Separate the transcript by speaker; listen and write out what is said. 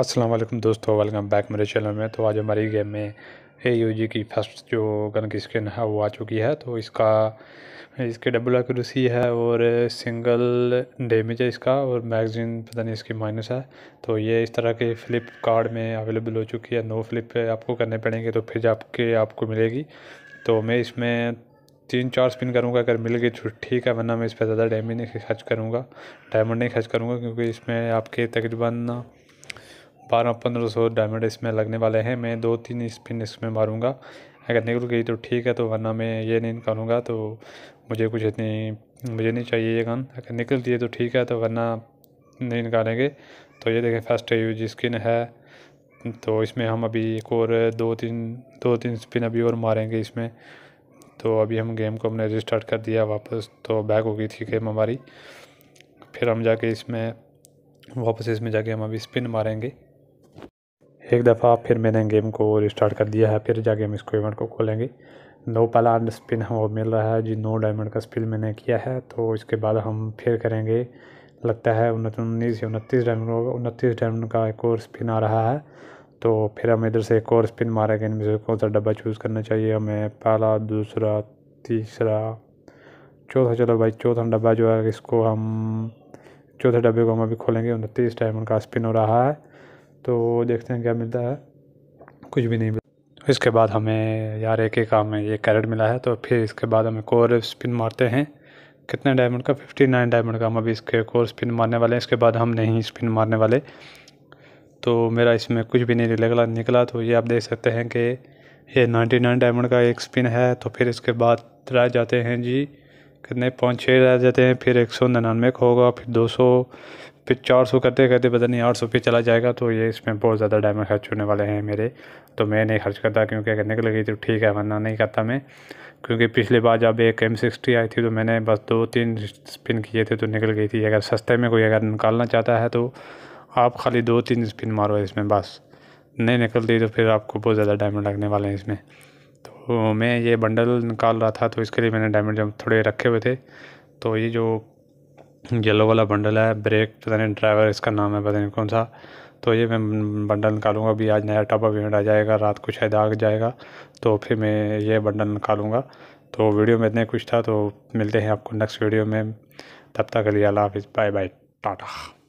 Speaker 1: असलम दोस्तों welcome back मेरे channel में तो आज हमारी गेम में ए यू जी की फर्स्ट जो गन की स्किन है वो आ चुकी है तो इसका इसके डबल एक्यूरेसी है और सिंगल डैमेज है इसका और मैगजीन पता नहीं इसकी माइनस है तो ये इस तरह के फ्लिप कार्ड में अवेलेबल हो चुकी है नो फ्लिप आपको करने पड़ेंगे तो फिर आपके आपको मिलेगी तो मैं इसमें तीन चार स्पिन करूँगा अगर मिल गई तो ठीक है वरना मैं इस पर ज़्यादा डैमेज नहीं खर्च करूँगा डायमंड नहीं खर्च करूँगा क्योंकि इसमें आपके तकरीबन बारह पंद्रह सौ डायमंड इसमें लगने वाले हैं मैं दो तीन स्पिन इसमें मारूंगा अगर निकल गई तो ठीक है तो वरना मैं ये नहीं निकालूंगा तो मुझे कुछ इतनी मुझे नहीं चाहिए ये गन अगर निकल दिए तो ठीक है तो वरना नहीं निकालेंगे तो ये देखें फर्स्ट यूज स्किन है तो इसमें हम अभी एक और दो तीन दो तीन स्पिन अभी और मारेंगे इसमें तो अभी हम गेम को हमने रिस्टार्ट कर दिया वापस तो बैक हो गई थी गेम हमारी फिर हम जाके इसमें वापस इसमें जाके हम अभी स्पिन मारेंगे एक दफ़ा फिर मैंने गेम को रिस्टार्ट कर दिया है फिर जाके हम इसको इवेंट को खोलेंगे नो पहला स्पिन हमें मिल रहा है जी नो डायमंड का स्पिन मैंने किया है तो इसके बाद हम फिर करेंगे लगता है उन्नीस या उनतीस डायमंड होगा उनतीस डायमंड का एक और स्पिन आ रहा है तो फिर हम इधर से एक और स्पिन मारेंगे इनमें से कौन सा डब्बा चूज़ करना चाहिए हमें पहला दूसरा तीसरा चौथा चलो भाई चौथा डब्बा जो है इसको हम चौथे डब्बे को हम अभी खोलेंगे उनतीस डायमंड का स्पिन हो रहा है तो देखते हैं क्या मिलता है कुछ भी नहीं मिलता इसके बाद हमें यार एक एक काम में ये कैरेट मिला है तो फिर इसके बाद हमें कोर स्पिन मारते हैं कितने डायमंड का फिफ्टी नाइन डायमंड का हम अभी इसके कोर स्पिन मारने वाले हैं इसके बाद हम नहीं स्पिन मारने वाले तो मेरा इसमें कुछ भी नहीं निकला निकला तो ये आप देख सकते हैं कि ये नाइन्टी नाइन डायमंड का एक स्पिन है तो फिर इसके बाद रह जाते हैं जी कितने पॉइंट छः रह जाते हैं फिर एक सौ निन्यानवे का होगा फिर दो सौ फिर चार सौ करते करते पता नहीं आठ सौ पे चला जाएगा तो ये इसमें बहुत ज़्यादा डायमंड खर्च होने वाले हैं मेरे तो मैं नहीं खर्च करता क्योंकि करने के लगी तो ठीक है वरना नहीं करता मैं क्योंकि पिछले बार जब एक एम सिक्सटी आई थी तो मैंने बस दो तीन स्पिन किए थे तो निकल गई थी अगर सस्ते में कोई अगर निकालना चाहता है तो आप खाली दो तीन स्पिन मारो इसमें बस नहीं निकलती तो फिर आपको बहुत ज़्यादा डायमंड लगने वाले हैं इसमें तो मैं ये बंडल निकाल रहा था तो इसके लिए मैंने डायमंड जब थोड़े रखे हुए थे तो ये जो येलो वाला बंडल है ब्रेक पता नहीं ड्राइवर इसका नाम है पता नहीं कौन सा तो ये मैं बंडल निकालूंगा अभी आज नया टॉप अप इवेंट आ जाएगा रात को शायद आग जाएगा तो फिर मैं ये बंडल निकालूंगा तो वीडियो में इतने कुछ था तो मिलते हैं आपको नेक्स्ट वीडियो में तब तक अली अला हाफिज़ बाय बाय टाटा